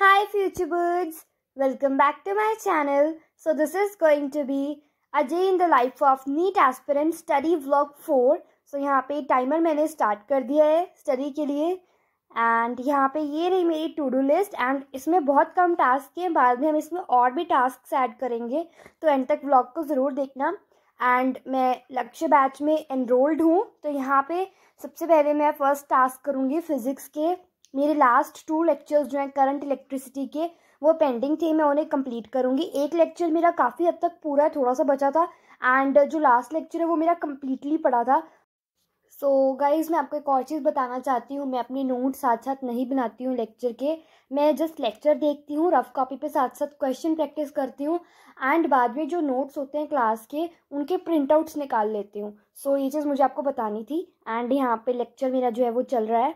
Hi future birds, welcome back to my channel. So this is going to be a day in the life of neat aspirant study vlog 4. So यहाँ पे timer मैंने start कर दिया है study के लिए and यहाँ पे ये रही मेरी to do list and इसमें बहुत कम tasks हैं बाद में हम इसमें और भी tasks add करेंगे तो end तक vlog को ज़रूर देखना and मैं लक्ष्य batch में enrolled हूँ तो यहाँ पे सबसे पहले मैं first task करूँगी physics के मेरे लास्ट टू लेक्चर्स जो हैं करंट इलेक्ट्रिसिटी के वो पेंडिंग थे मैं उन्हें कंप्लीट करूँगी एक लेक्चर मेरा काफ़ी हद तक पूरा थोड़ा सा बचा था एंड जो लास्ट लेक्चर है वो मेरा कम्प्लीटली पड़ा था सो so गाइज़ मैं आपको एक और चीज़ बताना चाहती हूँ मैं अपने नोट साथ साथ नहीं बनाती हूँ लेक्चर के मैं जस्ट लेक्चर देखती हूँ रफ कॉपी पे साथ साथ क्वेश्चन प्रैक्टिस करती हूँ एंड बाद में जो नोट्स होते हैं क्लास के उनके प्रिंट आउट्स निकाल लेती हूँ सो so, ये चीज़ मुझे आपको बतानी थी एंड यहाँ पे लेक्चर मेरा जो है वो चल रहा है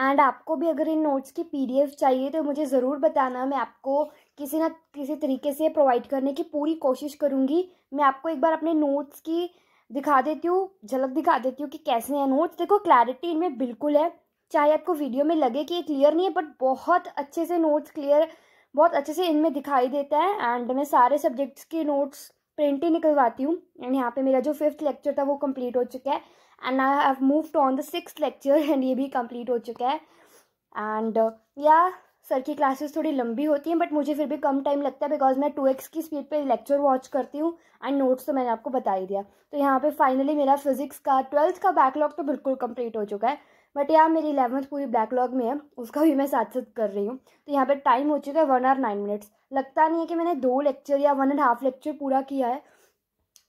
एंड आपको भी अगर इन नोट्स की पीडीएफ चाहिए तो मुझे ज़रूर बताना मैं आपको किसी ना किसी तरीके से प्रोवाइड करने की पूरी कोशिश करूँगी मैं आपको एक बार अपने नोट्स की दिखा देती हूँ झलक दिखा देती हूँ कि कैसे हैं नोट्स देखो क्लैरिटी इनमें बिल्कुल है चाहे आपको वीडियो में लगे कि ये क्लियर नहीं है बट बहुत अच्छे से नोट्स क्लियर बहुत अच्छे से इनमें दिखाई देता है एंड मैं सारे सब्जेक्ट्स के नोट्स प्रिंट ही निकलवाती हूँ एंड यहाँ पे मेरा जो फिफ्थ लेक्चर था वो कंप्लीट हो चुका है and I have moved on the six lecture and ये भी कंप्लीट हो चुका है एंड uh, या सर की क्लासेस थोड़ी लंबी होती हैं बट मुझे फिर भी कम टाइम लगता है बिकॉज मैं टू एक्स की स्पीड पे लेक्चर वॉच करती हूँ एंड नोट्स तो मैंने आपको बता ही दिया तो यहाँ पे फाइनली मेरा फिजिक्स का ट्वेल्थ का बैकलॉग तो बिल्कुल कंप्लीट हो चुका है बट यार मेरी इलेवंथ पूरी बैकलॉग में है उसका भी मैं साथ साथ कर रही हूँ तो यहाँ पर टाइम हो चुका है वन आवर नाइन मिनट्स लगता नहीं है कि मैंने दो लेक्चर या वन एंड हाफ लेक्चर पूरा किया है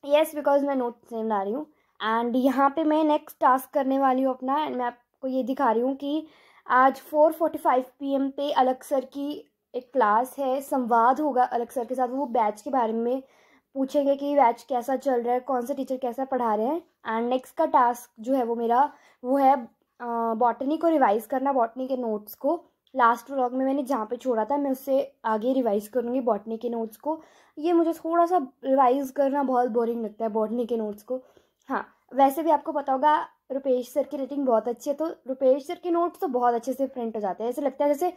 येस yes, बिकॉज मैं नोट्स नहीं बना रही हूँ एंड यहाँ पे मैं नेक्स्ट टास्क करने वाली हूँ अपना एंड मैं आपको ये दिखा रही हूँ कि आज 4:45 एम पे अलग सर की एक क्लास है संवाद होगा अलग सर के साथ वो बैच के बारे में पूछेंगे कि बैच कैसा चल रहा है कौन सा टीचर कैसा पढ़ा रहे हैं एंड नेक्स्ट का टास्क जो है वो मेरा वो है बॉटनी को रिवाइज़ करना बॉटनी के नोट्स को लास्ट व्लॉग में मैंने जहाँ पे छोड़ा था मैं उससे आगे रिवाइज करूँगी बॉटनी के नोट्स को ये मुझे थोड़ा सा रिवाइज़ करना बहुत बोरिंग लगता है बॉटनी के नोट्स को हाँ वैसे भी आपको पता होगा रुपेश सर की रेटिंग बहुत अच्छी है तो रुपेश सर के नोट्स तो बहुत अच्छे से प्रिंट हो जाते हैं ऐसे लगता है जैसे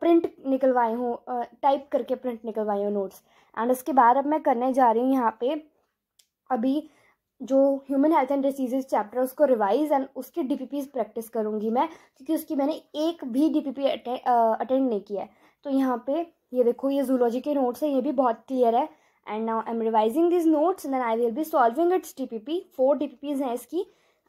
प्रिंट निकलवाए हूँ टाइप करके प्रिंट निकलवाए हूँ नोट्स एंड उसके बाद अब मैं करने जा रही हूँ यहाँ पे अभी जो human health and diseases chapter उसको रिवाइज एंड उसकी डी पी प्रैक्टिस करूँगी मैं क्योंकि उसकी मैंने एक भी डी पी अटेंड नहीं किया है तो यहाँ पे ये देखो ये जूलॉजी के नोट्स हैं ये भी बहुत क्लियर है and now I am revising this notes and I will be solving its D P P four D P Ps हैं इसकी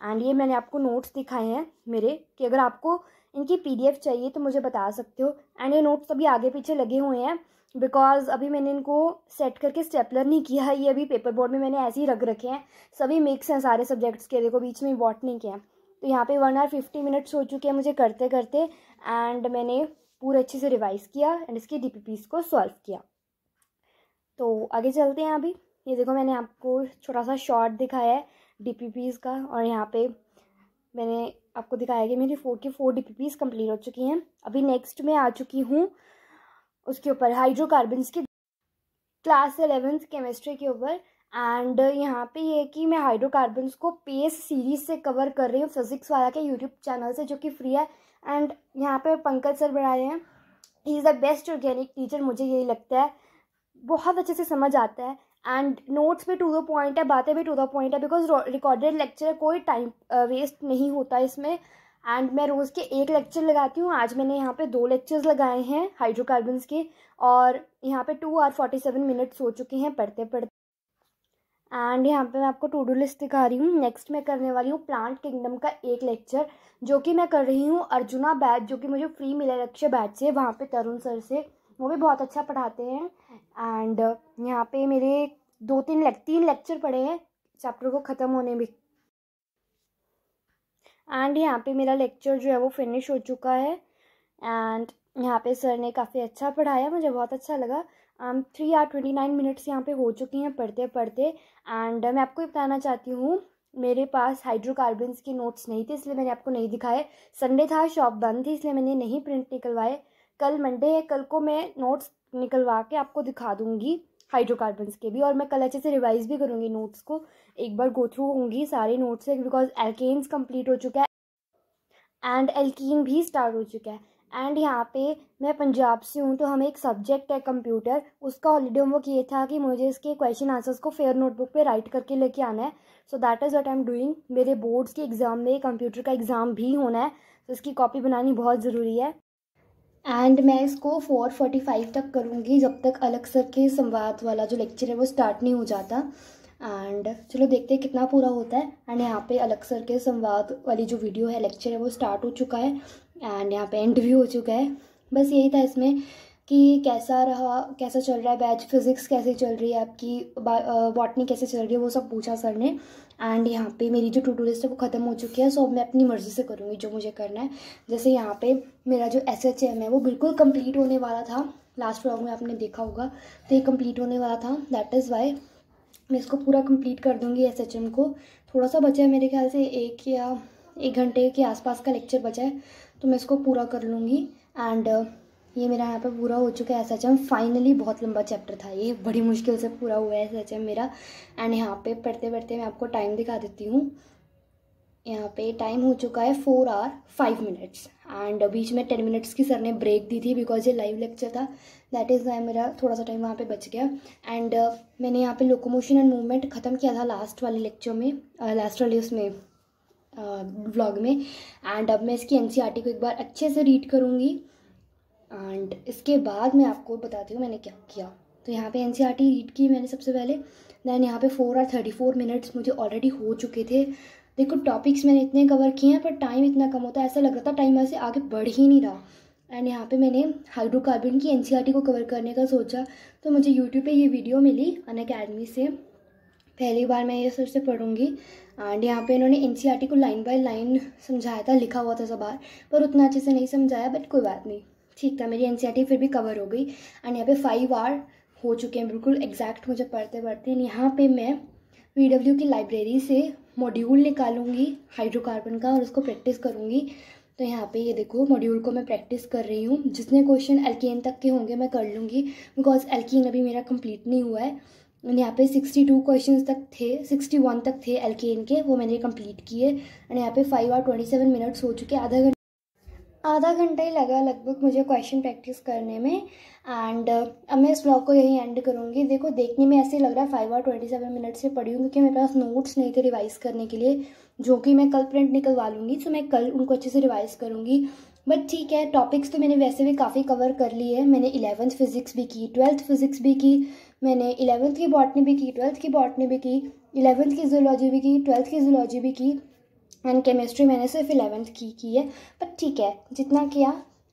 एंड ये मैंने आपको नोट्स दिखाए हैं मेरे कि अगर आपको इनकी पी डी एफ चाहिए तो मुझे बता सकते हो एंड ये नोट्स अभी आगे पीछे लगे हुए हैं बिकॉज अभी मैंने इनको सेट करके स्टेपलर नहीं किया है ये अभी पेपर बोर्ड में मैंने ऐसे ही रख रखे हैं सभी मिक्स हैं सारे सब्जेक्ट्स के देखो बीच में वॉट नहीं किया तो यहाँ पे वन आर फिफ्टी मिनट्स हो चुके हैं मुझे करते करते एंड मैंने पूरा अच्छे से रिवाइज़ किया एंड इसकी डी को सॉल्व किया तो आगे चलते हैं अभी ये देखो मैंने आपको छोटा सा शॉर्ट दिखाया है डी का और यहाँ पे मैंने आपको दिखाया कि मेरी फोर की फोर डी कंप्लीट हो चुकी हैं अभी नेक्स्ट में आ चुकी हूँ उसके ऊपर हाइड्रोकार्बन्स की क्लास एलेवेंथ केमिस्ट्री के ऊपर एंड यहाँ पे ये कि मैं हाइड्रोकार्बन्स को पेस सीरीज से कवर कर रही हूँ फिजिक्स वाला के यूट्यूब चैनल से जो कि फ्री है एंड यहाँ पे पंकज सर बढ़ाए हैं he is the best organic teacher मुझे यही लगता है बहुत अच्छे से समझ आता है एंड नोट्स भी टू द पॉइंट है बातें भी टू द पॉइंट है बिकॉज रिकॉर्डेड लेक्चर कोई टाइम वेस्ट नहीं होता इसमें एंड मैं रोज़ के एक लेक्चर लगाती हूँ आज मैंने यहाँ पे दो लेक्चर्स लगाए हैं हाइड्रोकार्बन्स के और यहाँ पे two hour forty seven minutes हो चुके हैं पढ़ते पढ़ते एंड यहाँ पे मैं आपको टू डू लिस्ट दिखा रही हूँ नेक्स्ट मैं करने वाली हूँ प्लांट किंगडम का एक लेक्चर जो कि मैं कर रही हूँ अर्जुना बैच जो कि मुझे फ्री मिला लक्ष्य बैच से वहाँ पे तरुण सर से वो भी बहुत अच्छा पढ़ाते हैं एंड uh, यहाँ पे मेरे दो तीन लेक, तीन लेक्चर पढ़े हैं चैप्टर को ख़त्म होने भी एंड यहाँ पे मेरा लेक्चर जो है वो फिनिश हो चुका है एंड यहाँ पे सर ने काफ़ी अच्छा पढ़ाया मुझे बहुत अच्छा लगा three hour twenty nine minutes यहाँ पे हो चुकी हैं पढ़ते पढ़ते एंड uh, मैं आपको ये बताना चाहती हूँ मेरे पास हाइड्रोकार्बन्स के नोट्स नहीं थे इसलिए मैंने आपको नहीं दिखाए संडे था शॉप बंद थी इसलिए मैंने नहीं प्रिंट निकलवाए कल मंडे है कल को मैं नोट्स निकलवा के आपको दिखा दूँगी हाइड्रोकार्बन्स के भी और मैं कल अच्छे से रिवाइज भी करूँगी नोट्स को एक बार गो थ्रू होंगी सारे नोट्स से बिकॉज एल्केन्स कंप्लीट हो चुका है एंड एल्कीन भी स्टार्ट हो चुका है एंड यहाँ पे मैं पंजाब से हूँ तो हमें एक सब्जेक्ट है कंप्यूटर उसका हॉलीडे होमवर्क ये था कि मुझे इसके क्वेश्चन आंसर्स को फेयर नोटबुक पे राइट करके लेके आना है so that is what I am doing मेरे बोर्ड्स के एग्ज़ाम में कंप्यूटर का एग्ज़ाम भी होना है तो इसकी कॉपी बनानी बहुत ज़रूरी है एंड मैं इसको 4:45 तक करूँगी जब तक अलग सर के संवाद वाला जो लेक्चर है वो स्टार्ट नहीं हो जाता एंड चलो देखते हैं कितना पूरा होता है एंड यहाँ पे अलग सर के संवाद वाली जो वीडियो है लेक्चर है वो स्टार्ट हो चुका है एंड यहाँ पे एंड भी हो चुका है बस यही था इसमें कि कैसा रहा कैसा चल रहा है बैच फिज़िक्स कैसे चल रही है आपकी बॉटनी कैसे चल रही है वो सब पूछा सर ने एंड यहाँ पे मेरी जो टू लिस्ट है वो ख़त्म हो चुकी है सो अब मैं अपनी मर्ज़ी से करूँगी जो मुझे करना है जैसे यहाँ पे मेरा जो एस एच एम है वो बिल्कुल कंप्लीट होने वाला था लास्ट व्लॉग में आपने देखा होगा तो ये कम्प्लीट होने वाला था दैट इज़ वाई मैं इसको पूरा कम्प्लीट कर दूँगी एस एच एम को थोड़ा सा बचा है मेरे ख्याल से एक या एक घंटे के आसपास का लेक्चर बचा है तो मैं इसको पूरा कर लूँगी एंड ये मेरा यहाँ पे पूरा हो चुका है एस एच एम फाइनली बहुत लंबा चैप्टर था ये बड़ी मुश्किल से पूरा हुआ है एस एच एम मेरा एंड यहाँ पे पढ़ते पढ़ते मैं आपको टाइम दिखा देती हूँ यहाँ पे टाइम हो चुका है four hour five minutes and बीच में टेन मिनट्स की सर ने ब्रेक दी थी बिकॉज ये लाइव लेक्चर था दैट इज़ वाई मेरा थोड़ा सा टाइम वहाँ पे बच गया एंड uh, मैंने यहाँ पे लोकोमोशन एंड मूवमेंट ख़त्म किया था लास्ट वाले लेक्चर में लास्ट uh, वाले उसमें व्लॉग uh, में एंड अब मैं इसकी एन e को एक बार अच्छे से रीड करूँगी एंड इसके बाद मैं आपको बताती हूँ मैंने क्या किया तो यहाँ पे एन रीड e की मैंने सबसे पहले दैन यहाँ पे four hour thirty four minutes मुझे ऑलरेडी हो चुके थे देखो टॉपिक्स मैंने इतने कवर किए हैं पर टाइम इतना कम होता है ऐसा लग रहा था टाइम ऐसे आगे बढ़ ही नहीं रहा एंड यहाँ पे मैंने हाइड्रोकार्बन की एन e को कवर करने का सोचा तो मुझे यूट्यूब पर ये वीडियो मिली अन अकेडमी से पहली बार मैं ये सबसे पढ़ूँगी पढ़ूंगी एंड यहाँ पे इन्होंने एन e को लाइन बाय लाइन समझाया था लिखा हुआ था सब बार पर उतना अच्छे से नहीं समझाया बट कोई बात नहीं ठीक था मेरी एन e फिर भी कवर हो गई एंड यहाँ पे फाइव आर हो चुके हैं बिल्कुल एग्जैक्ट मुझे पढ़ते पढ़ते यहाँ पे मैं वी की लाइब्रेरी से मॉड्यूल निकालूंगी हाइड्रोकार्बन का और उसको प्रैक्टिस करूँगी तो यहाँ पे ये देखो मॉड्यूल को मैं प्रैक्टिस कर रही हूँ जितने क्वेश्चन एल्केन तक के होंगे मैं कर लूँगी बिकॉज एल्केन अभी मेरा कंप्लीट नहीं हुआ है एंड यहाँ पे सिक्सटी टू क्वेश्चन तक थे सिक्सटी वन तक थे एल के वो मैंने कंप्लीट किए एंड यहाँ पे फाइव और ट्वेंटी सेवन मिनट्स हो चुके आधा घंटे आधा घंटा ही लगा लगभग मुझे क्वेश्चन प्रैक्टिस करने में एंड uh, अब मैं इस ब्लॉग को यही एंड करूँगी देखो देखने में ऐसे लग रहा है फाइव और ट्वेंटी सेवन मिनट से पढ़ी हूँ क्योंकि मेरे पास नोट्स नहीं थे रिवाइज करने के लिए जो कि मैं कल प्रिंट निकलवा लूँगी सो तो मैं कल उनको अच्छे से रिवाइज करूँगी बट ठीक है टॉपिक्स तो मैंने वैसे भी काफ़ी कवर कर ली है मैंने इलेवंथ फिजिक्स भी की ट्वेल्थ फिजिक्स भी की मैंने इलेवंथ की बॉटनी भी की ट्वेल्थ की बॉटनी भी की इलेवंथ की जोलॉजी भी की ट्वेल्थ की जोलॉजी भी की एंड केमिस्ट्री मैंने सिर्फ इलेवेंथ की की है बट ठीक है जितना किया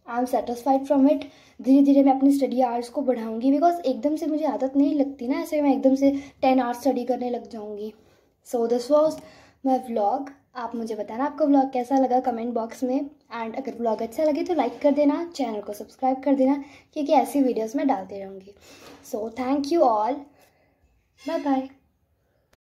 I am satisfied from it धीरे धीरे मैं अपनी स्टडी आवर्स को बढ़ाऊंगी बिकॉज एकदम से मुझे आदत नहीं लगती ना ऐसे मैं एकदम से टेन आवर्स स्टडी करने लग जाऊंगी so this was my vlog आप मुझे बताना आपका व्लॉग कैसा लगा कमेंट बॉक्स में एंड अगर व्लॉग अच्छा लगे तो लाइक कर देना चैनल को सब्सक्राइब कर देना क्योंकि ऐसी वीडियोज़ मैं डालती रहूँगी so thank you all bye bye